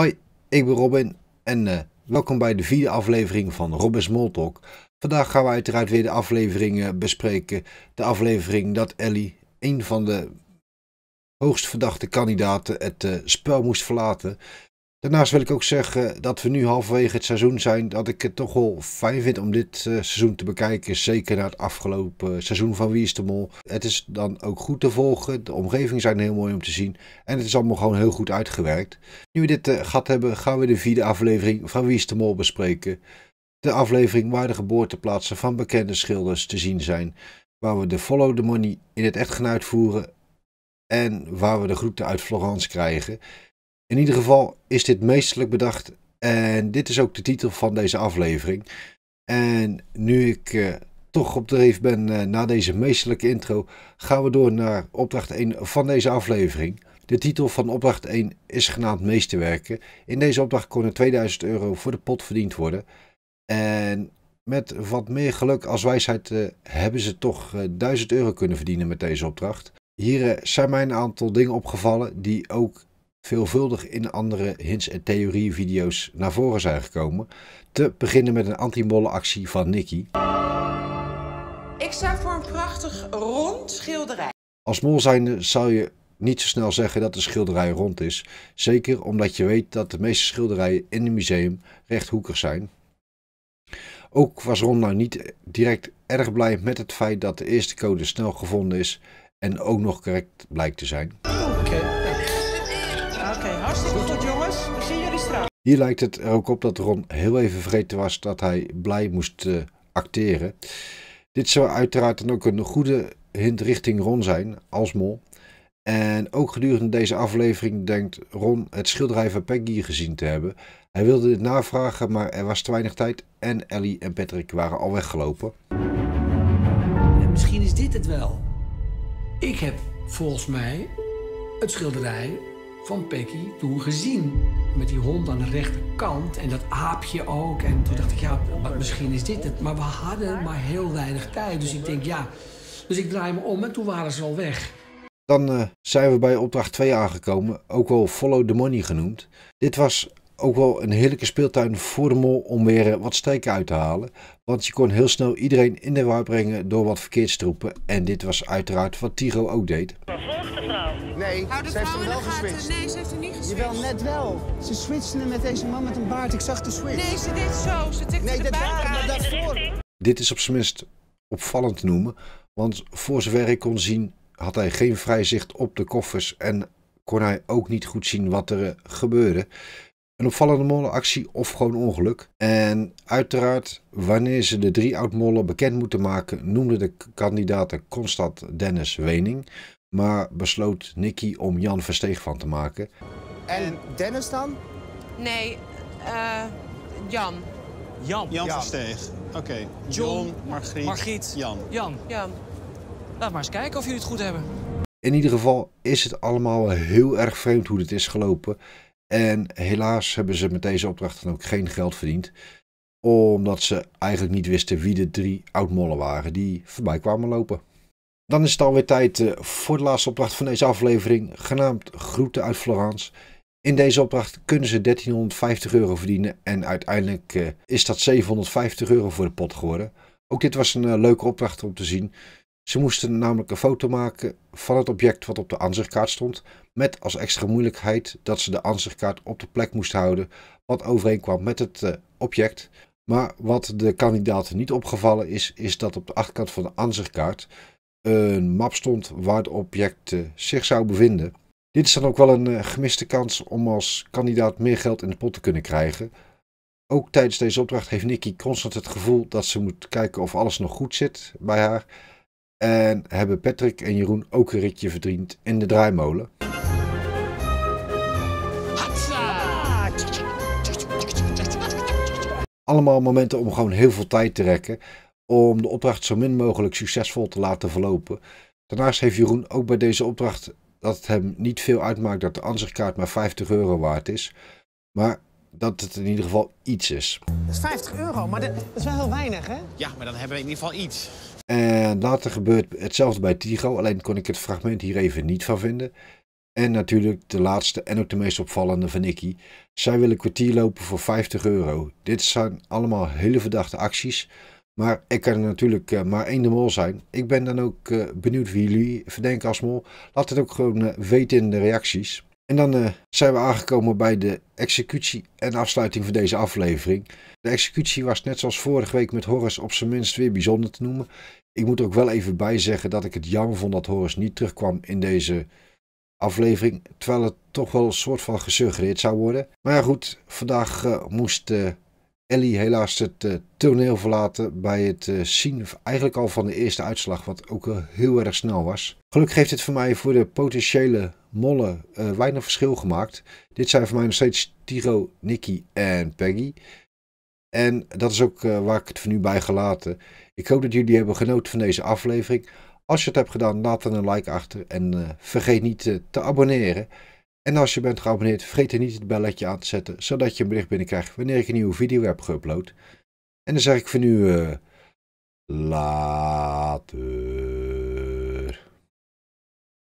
Hoi, ik ben Robin en eh, welkom bij de vierde aflevering van Robin Smalltalk. Vandaag gaan we uiteraard weer de afleveringen bespreken. De aflevering dat Ellie, een van de hoogst verdachte kandidaten, het eh, spel moest verlaten. Daarnaast wil ik ook zeggen dat we nu halverwege het seizoen zijn. Dat ik het toch wel fijn vind om dit eh, seizoen te bekijken. Zeker na het afgelopen eh, seizoen van Wie de Mol. Het is dan ook goed te volgen. De omgevingen zijn heel mooi om te zien. En het is allemaal gewoon heel goed uitgewerkt. Nu we dit eh, gehad hebben, gaan we de vierde aflevering van Wie de Mol bespreken. De aflevering waar de geboorteplaatsen van bekende schilders te zien zijn. Waar we de Follow the Money in het echt gaan uitvoeren. En waar we de groeten uit Florence krijgen. In ieder geval is dit meestelijk bedacht en dit is ook de titel van deze aflevering. En nu ik eh, toch op dreef ben eh, na deze meestelijke intro, gaan we door naar opdracht 1 van deze aflevering. De titel van opdracht 1 is genaamd meesterwerken. In deze opdracht kon er 2000 euro voor de pot verdiend worden. En met wat meer geluk als wijsheid eh, hebben ze toch 1000 euro kunnen verdienen met deze opdracht. Hier zijn mij een aantal dingen opgevallen die ook veelvuldig in andere hints- en theorie-video's naar voren zijn gekomen. Te beginnen met een anti actie van Nicky. Ik sta voor een prachtig rond schilderij. Als mol zijnde zou je niet zo snel zeggen dat de schilderij rond is. Zeker omdat je weet dat de meeste schilderijen in het museum rechthoekig zijn. Ook was Ron nou niet direct erg blij met het feit dat de eerste code snel gevonden is en ook nog correct blijkt te zijn. Oké, hartstikke goed jongens. We zien jullie straks. Hier lijkt het er ook op dat Ron heel even vergeten was dat hij blij moest eh, acteren. Dit zou uiteraard dan ook een goede hint richting Ron zijn, als mol. En ook gedurende deze aflevering denkt Ron het schilderij van Peggy gezien te hebben. Hij wilde dit navragen, maar er was te weinig tijd en Ellie en Patrick waren al weggelopen. En misschien is dit het wel. Ik heb volgens mij het schilderij van Peggy toen gezien. Met die hond aan de rechterkant en dat aapje ook. En toen dacht ik, ja, misschien is dit het. Maar we hadden maar heel weinig tijd. Dus ik denk, ja. Dus ik draai me om en toen waren ze al weg. Dan eh, zijn we bij opdracht 2 aangekomen, ook wel Follow the Money genoemd. Dit was ook wel een heerlijke speeltuin voor de mol om weer eh, wat steken uit te halen. Want je kon heel snel iedereen in de war brengen door wat verkeerd te roepen. En dit was uiteraard wat Tigo ook deed. Nee, Hou de ze heeft hem wel geswitcht. Nee, ze heeft hem niet geswitcht. wel net wel. Ze switchte met deze man met een baard. Ik zag de switch. Nee, ze dit zo. Ze tikte nee, de baard aan. Dit is op zijn minst opvallend te noemen. Want voor zover ik kon zien, had hij geen vrij zicht op de koffers. En kon hij ook niet goed zien wat er eh, gebeurde. Een opvallende molenactie of gewoon ongeluk. En uiteraard, wanneer ze de drie oud-mollen bekend moeten maken, noemde de kandidaten constant Dennis Wening. Maar besloot Nicky om Jan Versteeg van te maken. En Dennis dan? Nee, uh, Jan. Jan. Jan, Versteeg. Oké. John, Margriet, Margriet Jan. Jan. Laat maar eens kijken of jullie het goed hebben. In ieder geval is het allemaal heel erg vreemd hoe dit is gelopen. En helaas hebben ze met deze dan ook geen geld verdiend. Omdat ze eigenlijk niet wisten wie de drie oudmollen waren die voorbij kwamen lopen. Dan is het alweer tijd eh, voor de laatste opdracht van deze aflevering, genaamd Groeten uit Florence. In deze opdracht kunnen ze 1350 euro verdienen en uiteindelijk eh, is dat 750 euro voor de pot geworden. Ook dit was een eh, leuke opdracht om te zien. Ze moesten namelijk een foto maken van het object wat op de ansichtkaart stond, met als extra moeilijkheid dat ze de ansichtkaart op de plek moesten houden wat overeenkwam met het object. Maar wat de kandidaten niet opgevallen is, is dat op de achterkant van de ansichtkaart een map stond waar het object eh, zich zou bevinden. Dit is dan ook wel een eh, gemiste kans om als kandidaat meer geld in de pot te kunnen krijgen. Ook tijdens deze opdracht heeft Nikki constant het gevoel dat ze moet kijken of alles nog goed zit bij haar. En hebben Patrick en Jeroen ook een ritje verdiend in de draaimolen. Allemaal momenten om gewoon heel veel tijd te rekken om de opdracht zo min mogelijk succesvol te laten verlopen. Daarnaast heeft Jeroen ook bij deze opdracht dat het hem niet veel uitmaakt dat de ansichtkaart maar 50 euro waard is. Maar dat het in ieder geval iets is. Dat is 50 euro, maar dat is wel heel weinig, hè? Ja, maar dan hebben we in ieder geval iets. En later gebeurt hetzelfde bij Tigo, alleen kon ik het fragment hier even niet van vinden. En natuurlijk de laatste en ook de meest opvallende van Nicky. Zij willen kwartier lopen voor 50 euro. Dit zijn allemaal hele verdachte acties. Maar ik kan natuurlijk eh, maar één de mol zijn. Ik ben dan ook eh, benieuwd wie jullie verdenken als mol. Laat het ook gewoon eh, weten in de reacties. En dan zijn we aangekomen bij de executie en afsluiting van deze aflevering. De executie was net zoals vorige week met Horus op zijn minst weer bijzonder te noemen. Ik moet er ook wel even bij zeggen dat ik het jammer vond dat Horus niet terugkwam in deze aflevering. Terwijl het toch wel een soort van gesuggereerd zou worden. Maar ja goed, vandaag moest Ellie helaas het eh, toneel verlaten bij het eh, zien eigenlijk al van de eerste uitslag, wat ook heel erg snel was. Gelukkig heeft het voor mij voor de potentiële mollen eh, weinig verschil gemaakt. Dit zijn voor mij nog steeds Tiro, Nicky en Peggy. En dat is ook waar ik het voor nu bij gelaten. Ik hoop dat jullie hebben genoten van deze aflevering. Als je het hebt gedaan, laat dan een like achter en vergeet niet te abonneren. En als je bent geabonneerd, vergeet er niet het belletje aan te zetten, zodat je een bericht binnenkrijgt wanneer ik een nieuwe video heb geüpload. En dan zeg ik voor nu uh, later.